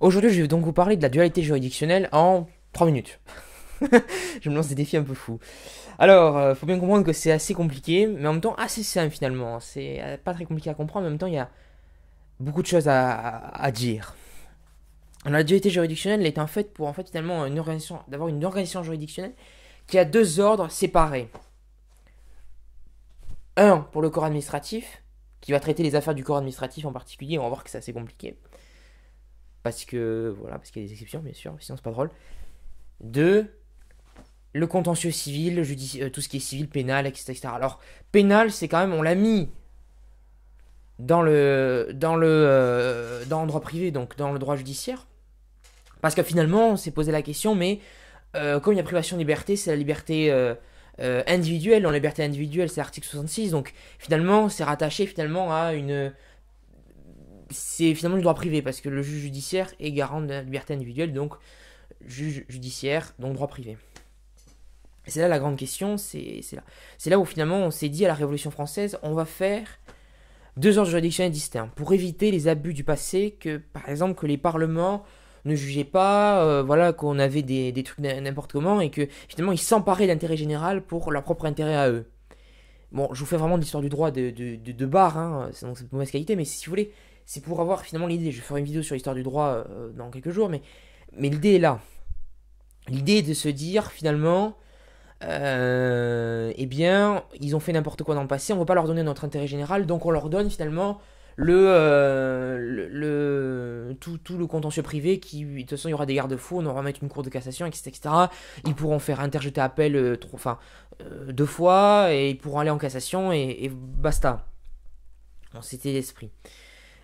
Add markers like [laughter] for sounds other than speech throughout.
Aujourd'hui, je vais donc vous parler de la dualité juridictionnelle en 3 minutes. [laughs] je me lance des défis un peu fous. Alors, euh, faut bien comprendre que c'est assez compliqué, mais en même temps assez simple finalement. C'est euh, pas très compliqué à comprendre, mais en même temps, il y a beaucoup de choses à, dire. la dualité juridictionnelle est en fait pour en fait finalement une organisation, d'avoir une organisation juridictionnelle qui a deux ordres séparés. Un pour le corps administratif, qui va traiter les affaires du corps administratif en particulier, on va voir que c'est assez compliqué parce que voilà, parce qu'il y a des exceptions bien sûr, sinon c'est pas drôle. De le contentieux civil, je euh, tout ce qui est civil, pénal, etc., Alors pénal, c'est quand même, on l'a mis dans le dans le euh, droit privé, donc dans le droit judiciaire, parce que finalement, on s'est posé la question, mais euh, comme il y a privation de liberté, c'est la liberté individuelle, en liberté individuelle, c'est l'article 66, donc finalement, c'est rattaché finalement à une c'est finalement le droit privé parce que le juge judiciaire est garant de la liberté individuelle, donc juge judiciaire, donc droit privé. C'est là la grande question, c'est là. là où finalement on s'est dit à la Révolution française, on va faire deux ordres juridictionnels distincts pour éviter les abus du passé, que par exemple que les parlements ne jugeaient pas, euh, voilà qu'on avait des, trucs n'importe comment et que finalement ils s'emparaient de l'intérêt général pour leur propre intérêt à eux. Bon, je vous fais vraiment l'histoire du droit de, de, hein, c'est de mauvaise qualité, mais si vous voulez, c'est pour avoir finalement l'idée. Je ferai une vidéo sur l'histoire du droit euh, dans quelques jours, mais, mais l'idée est là. L'idée est de se dire finalement, euh, eh bien, ils ont fait n'importe quoi dans le passé, on ne va pas leur donner notre intérêt général, donc on leur donne finalement euh, le, le, tout, tout, le contentieux privé qui, de toute façon, il y aura des garde-fous, on aura mettre une cour de cassation, etc., etc. Ils pourront faire interjeter appel deux fois et ils pourront aller en cassation et, basta. C'était l'esprit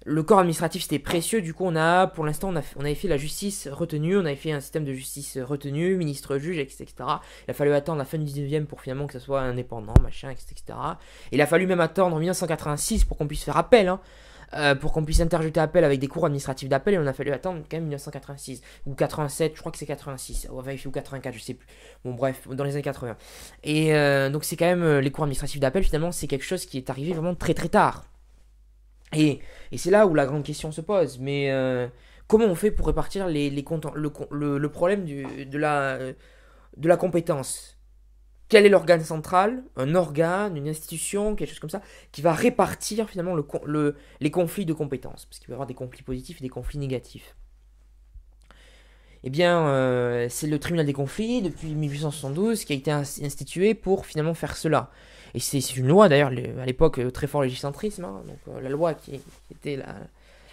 le corps administratif c'était précieux, du coup on a, pour l'instant on, avait fait la justice retenue, on avait fait un système de justice retenue, ministre-juge, etc. Il a fallu attendre la fin du 19e pour finalement que ça soit indépendant, machin, etc. il a fallu même attendre en 1986 pour qu'on puisse faire appel, hein. euh, pour qu'on puisse interjeter appel avec des cours administratifs d'appel, et on a fallu attendre quand même 1986, ou 87, je crois que c'est 86, ou 84, je sais plus, bon bref, dans les années 80. Et euh, donc c'est quand même, euh, les cours administratifs d'appel finalement c'est quelque chose qui est arrivé vraiment très très tard. Et, c'est là où la grande question se pose. Mais euh, comment on fait pour répartir les, les le, problème de, la, de la compétence Quel est l'organe central Un organe, une institution, quelque chose comme ça, qui va répartir finalement le, le les conflits de compétences Parce qu'il va y avoir des conflits positifs et des conflits négatifs eh bien, euh, c'est le tribunal des conflits depuis 1872 qui a été institué pour finalement faire cela. Et c'est une loi d'ailleurs, à l'époque, euh, très fort légiscentrisme. Hein, donc euh, la loi qui, était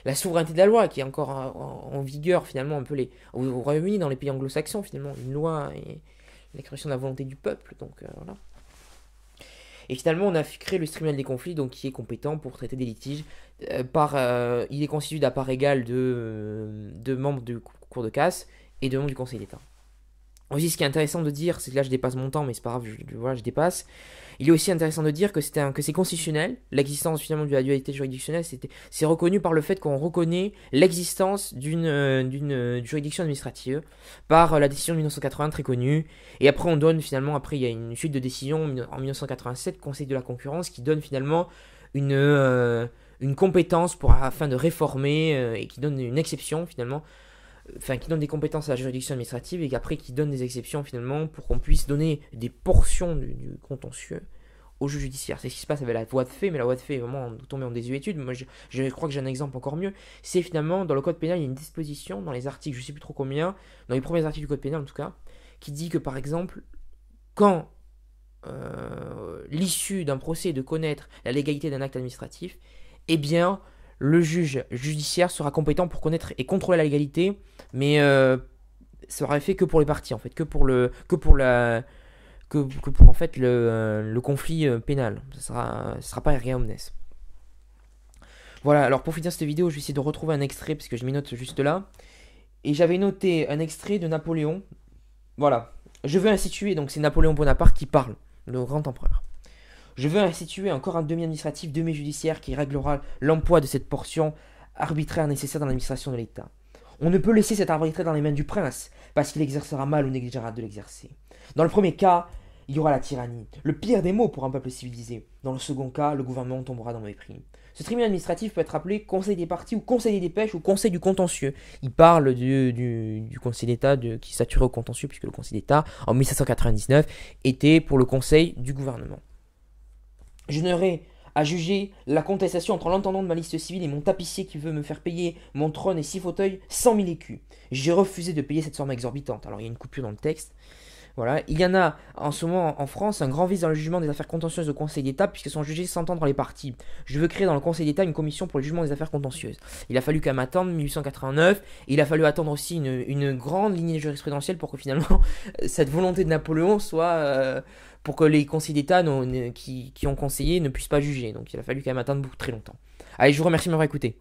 la, souveraineté de la loi qui est encore en, vigueur finalement un peu les, au, Royaume-Uni, dans les pays anglo-saxons finalement, une loi et l'expression de la volonté du peuple, donc Et finalement, on a créé le tribunal des conflits, donc qui est compétent pour traiter des litiges. par, il est constitué d'un part égal de, de membres du, de casse et de nom du Conseil d'État. Aussi, ce qui est intéressant de dire, c'est que là je dépasse mon temps, mais c'est pas grave, je, voilà, je dépasse. Il est aussi intéressant de dire que c'est constitutionnel, l'existence finalement de la dualité juridictionnelle, c'était c'est reconnu par le fait qu'on reconnaît l'existence d'une euh, euh, juridiction administrative par euh, la décision de 1980 très connue. Et après on donne finalement, après il y a une suite de décisions en 1987, Conseil de la concurrence, qui donne finalement une... une compétence pour, afin de réformer et qui donne une exception finalement qui donne des compétences à la juridiction administrative et qu'après qui donne des exceptions finalement pour qu'on puisse donner des portions du, contentieux au juge judiciaire. C'est ce qui se passe avec la voie de fait, mais la voie de fait est vraiment tombée en désuétude. Moi, je, crois que j'ai un exemple encore mieux. C'est finalement dans le code pénal, il y a une disposition dans les articles, je ne sais plus trop combien, dans les premiers articles du code pénal en tout cas, qui dit que par exemple, quand euh, l'issue d'un procès est de connaître la légalité d'un acte administratif, eh bien, le juge judiciaire sera compétent pour connaître et contrôler la légalité, mais euh, ça sera fait que pour les parties en fait, que pour le, que pour la, que, pour en fait le, euh, conflit euh, pénal. ce sera, sera pas rien omnes. Voilà. Alors pour finir cette vidéo, je vais essayer de retrouver un extrait parce que je m'y note juste là. Et j'avais noté un extrait de Napoléon. Voilà. Je veux instituer, donc c'est Napoléon Bonaparte qui parle, le grand empereur. Je veux instituer encore un demi-administratif, demi-judiciaire qui réglera l'emploi de cette portion arbitraire nécessaire dans l'administration de l'État. On ne peut laisser cet arbitraire dans les mains du prince, parce qu'il exercera mal ou négligera de l'exercer. Dans le premier cas, il y aura la tyrannie, le pire des mots pour un peuple civilisé. Dans le second cas, le gouvernement tombera dans le mépris. Ce tribunal administratif peut être appelé Conseil des partis ou Conseil des Pêches, ou Conseil du contentieux. Il parle du, du Conseil d'État qui saturait au contentieux puisque le Conseil d'État en 1799 était pour le Conseil du gouvernement. Je n'aurai à juger la contestation entre l'entendant de ma liste civile et mon tapissier qui veut me faire payer mon trône et six fauteuils 100 mille écus. J'ai refusé de payer cette somme exorbitante. Alors il y a une coupure dans le texte. Voilà. Il y en a en ce moment en France un grand vice dans le jugement des affaires contentieuses au Conseil d'État puisque sont jugés sans entendre les parties. Je veux créer dans le Conseil d'État une commission pour le jugement des affaires contentieuses. Il a fallu qu'à m'attendre 1889. il a fallu attendre aussi une, grande lignée jurisprudentielle pour que finalement [laughs] cette volonté de Napoléon soit, euh, pour que les conseils d'État qui, ont conseillé ne puissent pas juger. Donc il a fallu quand même attendre beaucoup très longtemps. Allez, je vous remercie de m'avoir écouté.